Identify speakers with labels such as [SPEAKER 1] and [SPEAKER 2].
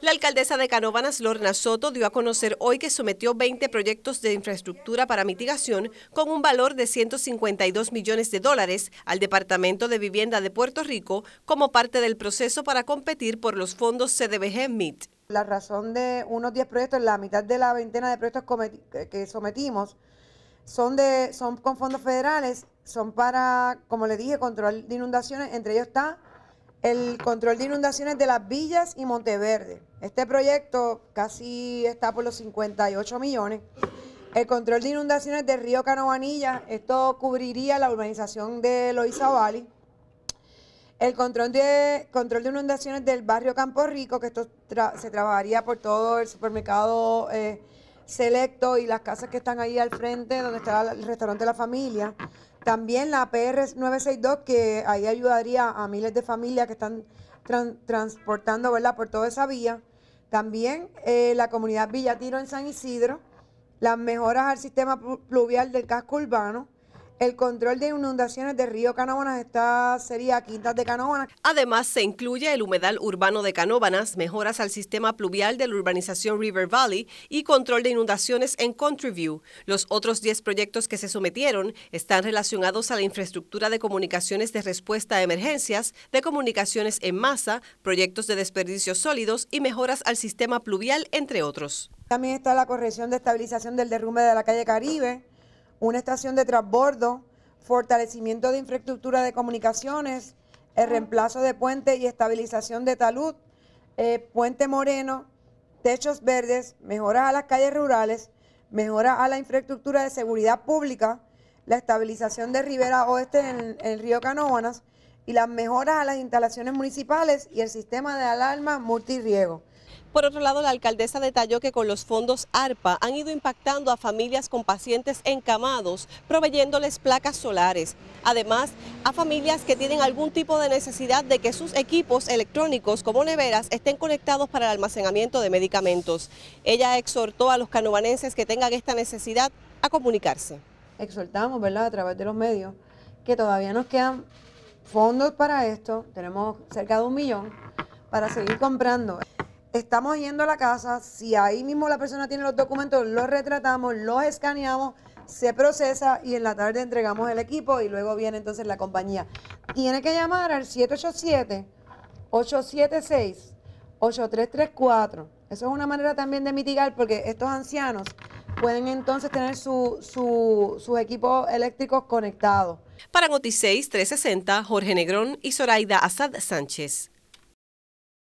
[SPEAKER 1] La alcaldesa de Canóvanas, Lorna Soto, dio a conocer hoy que sometió 20 proyectos de infraestructura para mitigación con un valor de 152 millones de dólares al Departamento de Vivienda de Puerto Rico como parte del proceso para competir por los fondos CDBG MIT.
[SPEAKER 2] La razón de unos 10 proyectos, la mitad de la veintena de proyectos que sometimos, son, de, son con fondos federales, son para, como le dije, control de inundaciones, entre ellos está el control de inundaciones de las villas y Monteverde. Este proyecto casi está por los 58 millones. El control de inundaciones del río Canoanilla. esto cubriría la urbanización de Loiza Valley. El control de, control de inundaciones del barrio Campo Rico, que esto se trabajaría por todo el supermercado eh, Selecto y las casas que están ahí al frente, donde está el restaurante de la familia. También la PR 962, que ahí ayudaría a miles de familias que están transportando ¿verdad? por toda esa vía. También eh, la comunidad Villatiro en San Isidro, las mejoras al sistema pluvial del casco urbano, el control de inundaciones del río Canóbanas está sería Quintas de Canóbanas.
[SPEAKER 1] Además, se incluye el humedal urbano de Canóbanas, mejoras al sistema pluvial de la urbanización River Valley y control de inundaciones en Country View. Los otros 10 proyectos que se sometieron están relacionados a la infraestructura de comunicaciones de respuesta a emergencias, de comunicaciones en masa, proyectos de desperdicios sólidos y mejoras al sistema pluvial, entre otros.
[SPEAKER 2] También está la corrección de estabilización del derrumbe de la calle Caribe, una estación de transbordo, fortalecimiento de infraestructura de comunicaciones, el ah. reemplazo de puentes y estabilización de talud, eh, puente moreno, techos verdes, mejoras a las calles rurales, mejoras a la infraestructura de seguridad pública, la estabilización de ribera Oeste en, el río Canoonas y las mejoras a las instalaciones municipales y el sistema de alarma multirriego.
[SPEAKER 1] Por otro lado, la alcaldesa detalló que con los fondos ARPA han ido impactando a familias con pacientes encamados, proveyéndoles placas solares. Además, a familias que tienen algún tipo de necesidad de que sus equipos electrónicos como neveras estén conectados para el almacenamiento de medicamentos. Ella exhortó a los canovanenses que tengan esta
[SPEAKER 2] necesidad a comunicarse. Exhortamos, ¿verdad?, a través de los medios, que todavía nos quedan fondos para esto. Tenemos cerca de un millón para seguir comprando estamos yendo a la casa, si ahí mismo la persona tiene los documentos, los retratamos, los escaneamos, se procesa y en la tarde entregamos el equipo y luego viene entonces la compañía. Tiene que llamar al 787-876-8334. Eso es una manera también de mitigar porque estos ancianos pueden entonces tener sus equipos eléctricos conectados. Para Noticeis
[SPEAKER 1] 360, Jorge Negrón y Zoraida Asad Sánchez.